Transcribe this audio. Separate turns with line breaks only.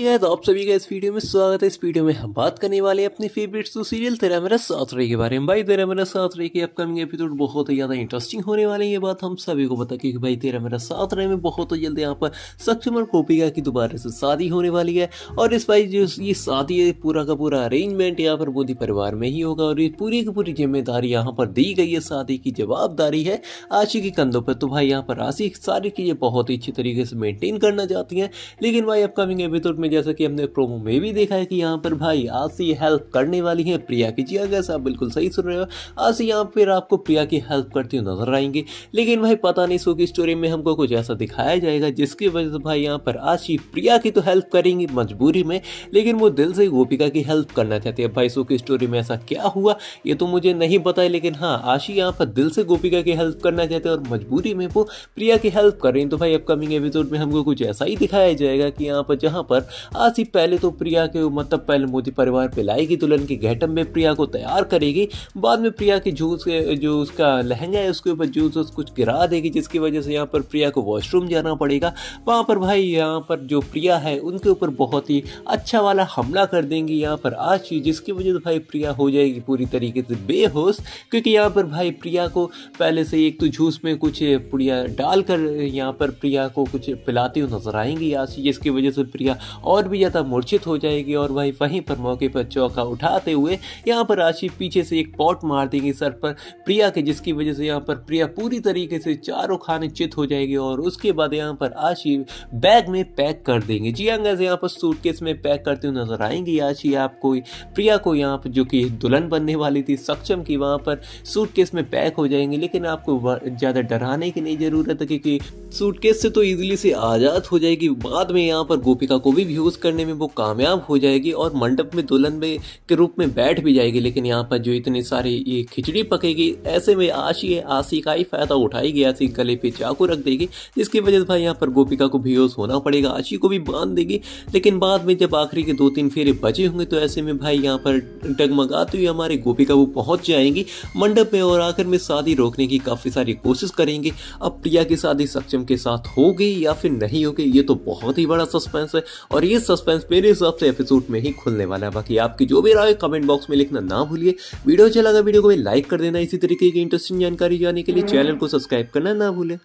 तो आप सभी का इस वीडियो में स्वागत है इस वीडियो में हम बात करने वाले हैं अपने फेवरेट तो सीरियल तेरा मेरा साथ रही के बारे में भाई तेरा मेरा साथ रही के अपकमिंग एपिसोड बहुत ही ज़्यादा इंटरेस्टिंग होने वाले हैं ये बात हम सभी को पता क्योंकि भाई तेरा मेरा साथ रहे में बहुत ही जल्द यहाँ पर सक्षम और कोपिका की दोबारा से शादी होने वाली है और इस भाई जो ये शादी है पूरा का पूरा अरेंजमेंट यहाँ पर मोदी परिवार में ही होगा और ये पूरी की पूरी जिम्मेदारी यहाँ पर दी गई है शादी की जवाबदारी है आशी के कंधों पर तो भाई यहाँ पर आशी सारी चीज़ें बहुत ही अच्छी तरीके से मेनटेन करना चाहती हैं लेकिन भाई अपकमिंग एपिसोड में जैसा कि हमने प्रोमो में भी देखा है कि यहाँ पर भाई आसी हेल्प करने वाली है प्रिया की जी अगर आप बिल्कुल सही सुन रहे हो आसी यहाँ पर आपको प्रिया की हेल्प करती हुई नजर आएंगे लेकिन भाई पता नहीं सो की स्टोरी में हमको कुछ ऐसा दिखाया जाएगा जिसकी वजह से भाई यहाँ पर आशी प्रिया की तो हेल्प करेंगी मजबूरी में लेकिन वो दिल से गोपिका की हेल्प करना चाहती है भाई सो की स्टोरी में ऐसा क्या हुआ ये तो मुझे नहीं पता है लेकिन हाँ आशी यहाँ पर दिल से गोपिका की हेल्प करना चाहते हैं और मजबूरी में वो प्रिया की हेल्प कर रही तो भाई अपकमिंग एपिसोड में हमको कुछ ऐसा ही दिखाया जाएगा कि यहाँ पर जहाँ पर आज ही पहले तो प्रिया के मतलब पहले मोदी परिवार पे लाएगी दुल्हन के घेटम में प्रिया को तैयार करेगी बाद में प्रिया के जूस जो उसका लहंगा है उसके ऊपर जूस कुछ गिरा देगी जिसकी वजह से यहाँ पर प्रिया को वॉशरूम जाना पड़ेगा वहाँ पर भाई यहाँ पर जो प्रिया है उनके ऊपर बहुत ही अच्छा वाला हमला कर देंगी यहाँ पर आज जिसकी वजह से भाई प्रिया हो जाएगी पूरी तरीके से बेहोश क्योंकि यहाँ पर भाई प्रिया को पहले से एक तो जूस में कुछ पुड़िया डालकर यहाँ पर प्रिया को कुछ पिलाती हुई नजर आएंगी आज जिसकी वजह से प्रिया और भी ज़्यादा मूर्छित हो जाएगी और वही वहीं पर मौके पर चौका उठाते हुए यहाँ पर राशि पीछे से एक पॉट मार देगी सर पर प्रिया के जिसकी वजह से यहाँ पर प्रिया पूरी तरीके से चारों खाने चित हो जाएगी और उसके बाद यहाँ पर आशी बैग में पैक कर देंगे जी हाँ गैस यहाँ पर सूटकेस में पैक करते हुए नजर आएंगी आशी आपको प्रिया को यहाँ पर जो कि दुल्हन बनने वाली थी सक्षम की वहाँ पर सूटकेस में पैक हो जाएंगे लेकिन आपको ज़्यादा डराने की नहीं ज़रूरत है क्योंकि सूटकेस से तो ईजिली से आज़ाद हो जाएगी बाद में यहाँ पर गोपिका को भी यूज़ करने में वो कामयाब हो जाएगी और मंडप में दुल्हन में के रूप में बैठ भी जाएगी लेकिन यहाँ पर जो इतनी सारी ये खिचड़ी पकेगी ऐसे में आशी है आशी का ही फ़ायदा गया सी गले पे चाकू रख देगी जिसकी वजह से भाई यहाँ पर गोपिका को भी होना पड़ेगा आशी को भी बांध देगी लेकिन बाद में जब आखिरी के दो तीन फेरे बचे होंगे तो ऐसे में भाई यहाँ पर डगमगाते हुए हमारे गोपिका वो पहुँच जाएंगी मंडप में और आखिर में शादी रोकने की काफ़ी सारी कोशिश करेंगे अब प्रिया की शादी सक्षम के साथ होगी या फिर नहीं होगी ये तो बहुत ही बड़ा सस्पेंस है और और ये सस्पेंस मेरे हिसाब से एपिसोड में ही खुलने वाला है बाकी आपकी जो भी राय कमेंट बॉक्स में लिखना ना भूलिए वीडियो अच्छा लगा वीडियो को लाइक कर देना इसी तरीके की इंटरेस्टिंग जानकारी जाने के लिए चैनल को सब्सक्राइब करना ना भूलें